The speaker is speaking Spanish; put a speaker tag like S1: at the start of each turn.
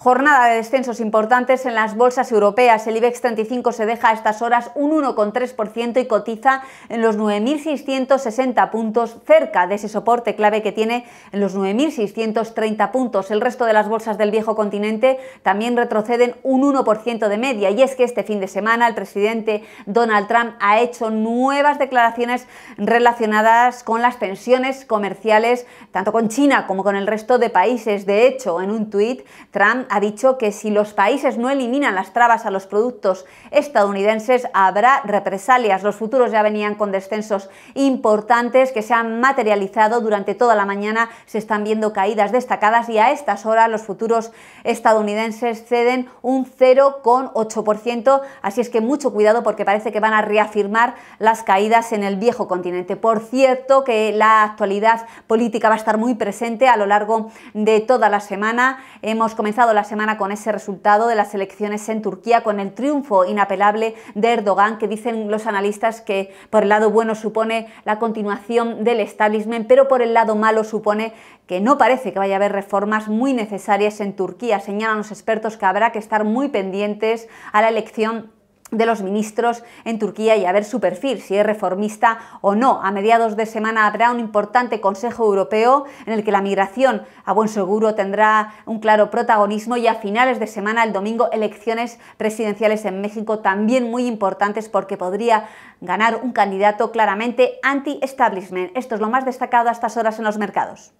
S1: Jornada de descensos importantes en las bolsas europeas. El IBEX 35 se deja a estas horas un 1,3% y cotiza en los 9.660 puntos, cerca de ese soporte clave que tiene en los 9.630 puntos. El resto de las bolsas del viejo continente también retroceden un 1% de media. Y es que este fin de semana el presidente Donald Trump ha hecho nuevas declaraciones relacionadas con las tensiones comerciales, tanto con China como con el resto de países. De hecho, en un tuit, Trump ha dicho que si los países no eliminan las trabas a los productos estadounidenses habrá represalias. Los futuros ya venían con descensos importantes que se han materializado durante toda la mañana. Se están viendo caídas destacadas y a estas horas los futuros estadounidenses ceden un 0,8%. Así es que mucho cuidado porque parece que van a reafirmar las caídas en el viejo continente. Por cierto que la actualidad política va a estar muy presente a lo largo de toda la semana. Hemos comenzado la semana con ese resultado de las elecciones en Turquía, con el triunfo inapelable de Erdogan, que dicen los analistas que por el lado bueno supone la continuación del establishment, pero por el lado malo supone que no parece que vaya a haber reformas muy necesarias en Turquía. Señalan los expertos que habrá que estar muy pendientes a la elección de los ministros en Turquía y a ver su perfil, si es reformista o no. A mediados de semana habrá un importante Consejo Europeo en el que la migración a buen seguro tendrá un claro protagonismo y a finales de semana, el domingo, elecciones presidenciales en México también muy importantes porque podría ganar un candidato claramente anti-establishment. Esto es lo más destacado a estas horas en los mercados.